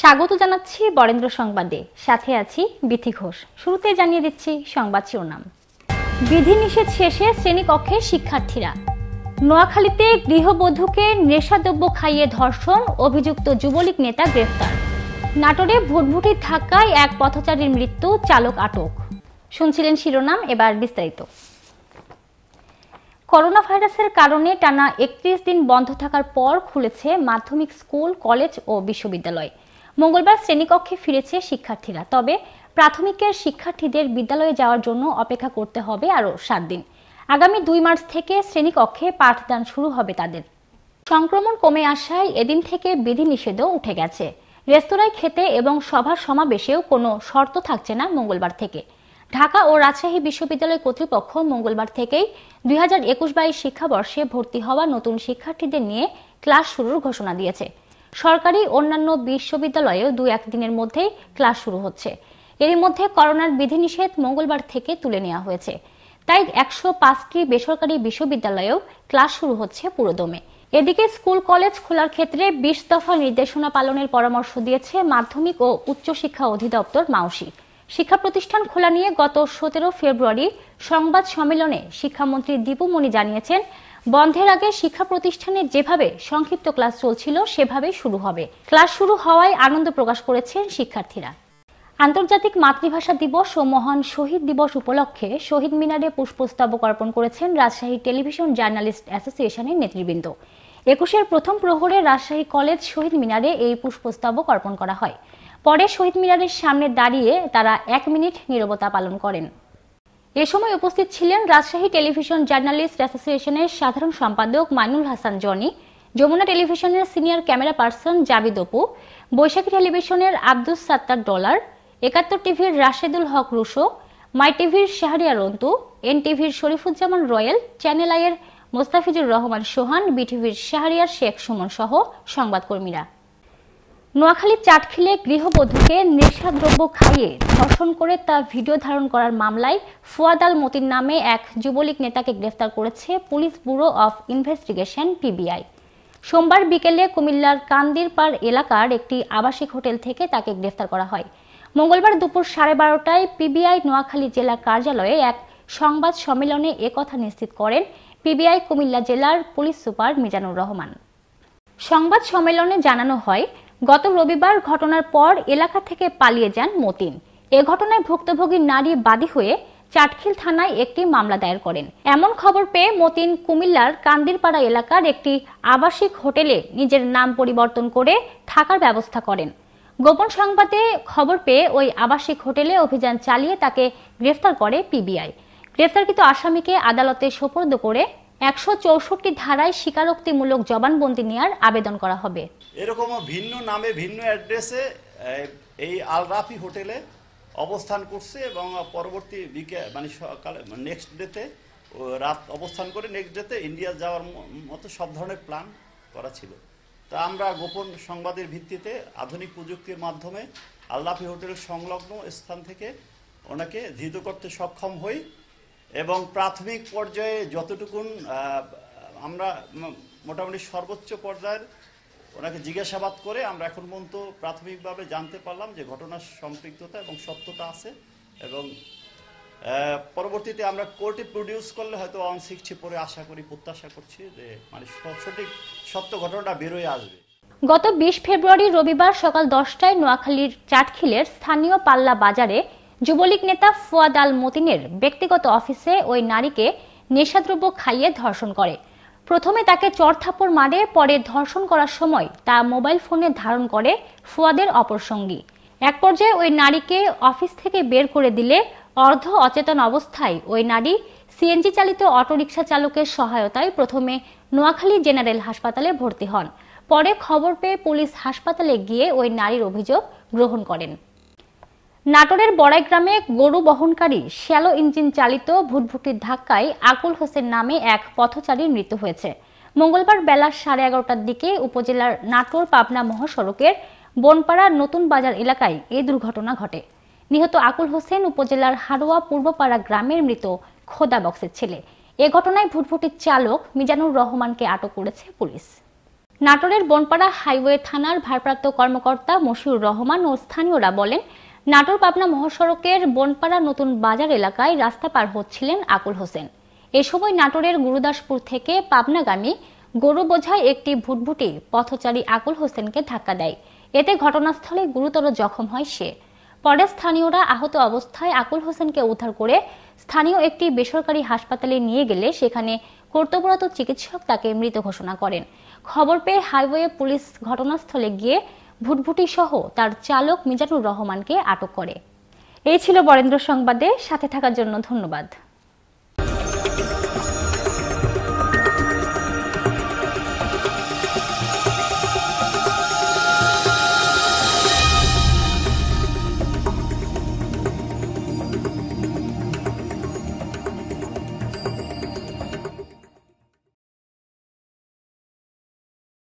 স্বাগত জানাচ্ছি বরেন্দ্র সংবাদে সাথে আছি বিথি ঘোষ শুরুতে জানিয়ে দিচ্ছি সংবাদ শিরোনাম বিধিনিষেধ শেষে শ্রেণীকক্ষে শিক্ষার্থীরা নোয়াখালীতে গৃহবধূকে নেশাদ্রব্য খাইয়ে ধর্ষণ অভিযুক্ত যুবলীগ নেতা গ্রেফতার নাটোরে ভুটভুটির ধাক্কায় এক পথচারীর মৃত্যু চালক আটক শুনছিলেন শিরোনাম এবার বিস্তারিত করোনা ভাইরাসের কারণে টানা একত্রিশ দিন বন্ধ থাকার পর খুলেছে মাধ্যমিক স্কুল কলেজ ও বিশ্ববিদ্যালয় মঙ্গলবার শ্রেণীকক্ষে ফিরেছে শিক্ষার্থীরা তবে প্রাথমিকের শিক্ষার্থীদের বিদ্যালয়ে যাওয়ার জন্য অপেক্ষা করতে হবে আরও সাত দিন আগামী দুই মার্চ থেকে শ্রেণীকক্ষে পাঠদান শুরু হবে তাদের সংক্রমণ কমে আসায় এদিন থেকে বিধিনিষেধও উঠে গেছে রেস্তোরাঁয় খেতে এবং সভা সমাবেশেও কোনো শর্ত থাকছে না মঙ্গলবার থেকে ঢাকা ও রাজশাহী বিশ্ববিদ্যালয় কর্তৃপক্ষ মঙ্গলবার থেকেই দুই হাজার একুশ বাইশ শিক্ষাবর্ষে ভর্তি হওয়া নতুন শিক্ষার্থীদের নিয়ে ক্লাস শুরুর ঘোষণা দিয়েছে সরকারি অন্যান্য বিশ্ববিদ্যালয়েও দু একদিনের মধ্যেই ক্লাস শুরু হচ্ছে এরই মধ্যে করোনার বিধিনিষেধ মঙ্গলবার থেকে তুলে নেওয়া হয়েছে তাই একশো পাঁচটি বেসরকারি বিশ্ববিদ্যালয়েও ক্লাস শুরু হচ্ছে পুরোদমে এদিকে স্কুল কলেজ খোলার ক্ষেত্রে বিশ দফা নির্দেশনা পালনের পরামর্শ দিয়েছে মাধ্যমিক ও উচ্চশিক্ষা অধিদপ্তর মাউসি শিক্ষা প্রতিষ্ঠান খোলা নিয়ে গত সতেরো ফেব্রুয়ারি সংবাদ সম্মেলনে শিক্ষামন্ত্রী দীপুমণি জানিয়েছেন বন্ধের আগে শিক্ষা প্রতিষ্ঠানে যেভাবে সংক্ষিপ্ত ক্লাস চলছিল সেভাবে শুরু হবে ক্লাস শুরু হওয়ায় আনন্দ প্রকাশ করেছেন শিক্ষার্থীরা আন্তর্জাতিক মাতৃভাষা দিবস ও মহান শহীদ দিবস উপলক্ষে শহীদ মিনারে পুষ্পস্তবক অর্পণ করেছেন রাজশাহী টেলিভিশন জার্নালিস্ট অ্যাসোসিয়েশনের নেতৃবৃন্দ একুশের প্রথম প্রহরে রাজশাহী কলেজ শহীদ মিনারে এই পুষ্পস্তবক অর্পণ করা হয় পরে শহীদ মিনারের সামনে দাঁড়িয়ে তারা এক মিনিট নিরবতা পালন করেন এ সময় উপস্থিত ছিলেন রাজশাহী টেলিভিশন জার্নালিস্ট অ্যাসোসিয়েশনের সাধারণ সম্পাদক মাইনুল হাসান জনি যমুনা টেলিভিশনের senior camera person Jabid Apu Boishakhi টেলিভিশনের আব্দুস সাত্তার ডলার একাত্তর টিভির রাশেদুল হক রুশো মাই টিভির শাহরিয়া রন্তু এন টিভির শরীফুজ্জামান রয়্যাল চ্যানেল আইয়ের মোস্তাফিজুর রহমান সোহান বিটিভির শাহরিয়ার শেখ সুমন সহ সংবাদকর্মীরা নোয়াখালী চাটখিলে গৃহবধূকে নেশাদ্রব্য খাইয়ে ধর্ষণ করে তা ভিডিও ধারণ করার মামলায় ফুয়াদ আল মতিন নামে এক যুবলীগ নেতাকে গ্রেফতার করেছে পুলিশ ব্যুরো অফ ইনভেস্টিগেশন পিবিআই সোমবার বিকেলে কুমিল্লার কান্দিরপাড় এলাকার একটি আবাসিক হোটেল থেকে তাকে গ্রেফতার করা হয় মঙ্গলবার দুপুর সাড়ে বারোটায় পিবিআই নোয়াখালী জেলা কার্যালয়ে এক সংবাদ সম্মেলনে একথা নিশ্চিত করেন পিবিআই কুমিল্লা জেলার পুলিশ সুপার মিজানুর রহমান সংবাদ সম্মেলনে জানানো হয় গত রবিবার ঘটনার পর এলাকা থেকে পালিয়ে যান মতিন এ ঘটনায় ভুক্তভোগী নারী বাদী হয়ে চাটখিল থানায় একটি মামলা দায়ের করেন এমন খবর পেয়ে মতিন কুমিল্লার কান্দিরপাড়া এলাকার একটি আবাসিক হোটেলে নিজের নাম পরিবর্তন করে থাকার ব্যবস্থা করেন গোপন সংবাদে খবর পেয়ে ওই আবাসিক হোটেলে অভিযান চালিয়ে তাকে গ্রেফতার করে পিবিআই গ্রেফতারকৃত আসামিকে আদালতে সোপর্দ করে একশো চৌষট্টি ধারায় স্বীকারোক্তিমূলক জবানবন্দি নেওয়ার আবেদন করা হবে এরকম ভিন্ন নামে ভিন্ন অ্যাড্রেসে এই আলরাফি হোটেলে অবস্থান করছে এবং পরবর্তী বিকে মানে সকালে নেক্সট ডেতে রাত অবস্থান করে নেক্সট ডেতে ইন্ডিয়া যাওয়ার মতো সব ধরনের প্ল্যান করা ছিল তা আমরা গোপন সংবাদের ভিত্তিতে আধুনিক প্রযুক্তির মাধ্যমে আল্লাফি হোটেল সংলগ্ন স্থান থেকে ওনাকে ধৃত করতে সক্ষম হই এবং প্রাথমিক পর্যায়ে যতটুকুন আমরা মোটামুটি সর্বোচ্চ পর্যায়ের ওনাকে জিজ্ঞাসাবাদ করে আমরা এখন পর্যন্ত প্রাথমিকভাবে জানতে পারলাম যে ঘটনার সম্পৃক্ততা এবং সত্যতা আছে এবং পরবর্তীতে আমরা কোর্টে প্রডিউস করলে হয়তো অন সিক্সটি পরে আশা করি প্রত্যাশা করছি যে মানে সঠিক সত্য ঘটনাটা বেরোয় আসবে গত বিশ ফেব্রুয়ারি রবিবার সকাল দশটায় নোয়াখালীর চাটখিলের স্থানীয় পাল্লা বাজারে যুবলীগ নেতা ফুয়াদ আল মতিনের ব্যক্তিগত অফিসে ওই নারীকে নেশাদ্রব্য খাইয়ে ধর্ষণ করে প্রথমে তাকে চড়থাপড় মারে পরে ধর্ষণ করার সময় তা মোবাইল ফোনে ধারণ করে ফুয়াদের অপরসঙ্গী এক পর্যায়ে ওই নারীকে অফিস থেকে বের করে দিলে অর্ধ অচেতন অবস্থায় ওই নারী সিএনজি চালিত অটোরিকশা চালকের সহায়তায় প্রথমে নোয়াখালী জেনারেল হাসপাতালে ভর্তি হন পরে খবর পেয়ে পুলিশ হাসপাতালে গিয়ে ওই নারীর অভিযোগ গ্রহণ করেন নাটোরের বড়াই গ্রামে গরু বহনকারী শ্যালো ইঞ্জিন চালিত ভুটভুটির ধাক্কায় আকুল হোসেন নামে এক পথচারীর মৃত্যু হয়েছে মঙ্গলবার বেলা সাড়ে এগারোটার দিকে উপজেলার নাটোর পাবনা মহাসড়কের বনপাড়া নতুন বাজার এলাকায় এই দুর্ঘটনা ঘটে নিহত আকুল হোসেন উপজেলার হারোয়া পূর্বপাড়া গ্রামের মৃত খোদা বক্সের ছেলে এ ঘটনায় ভুটভুটির চালক মিজানুর রহমানকে আটক করেছে পুলিশ নাটোরের বনপাড়া হাইওয়ে থানার ভারপ্রাপ্ত কর্মকর্তা মশিউর রহমান ও স্থানীয়রা বলেন নাটোর পাবনা মহাসড়কের বনপাড়া নতুন বাজার এলাকায় রাস্তা পার হচ্ছিলেন আকুল হোসেন এ সময় নাটোরের গুরুদাসপুর থেকে পাবনাগামী গরু বোঝায় একটি ভুটভুটি পথচারী আকুল হোসেনকে ধাক্কা দেয় এতে ঘটনাস্থলে গুরুতর জখম হয় সে পরে স্থানীয়রা আহত অবস্থায় আকুল হোসেনকে উদ্ধার করে স্থানীয় একটি বেসরকারি হাসপাতালে নিয়ে গেলে সেখানে কর্তব্যরত চিকিৎসক তাকে মৃত ঘোষণা করেন খবর পেয়ে হাইওয়ে পুলিশ ঘটনাস্থলে গিয়ে ভুটভুটি সহ তার চালক মিজানুর রহমানকে আটক করে এই ছিল বরেন্দ্র সংবাদে সাথে থাকার জন্য ধন্যবাদ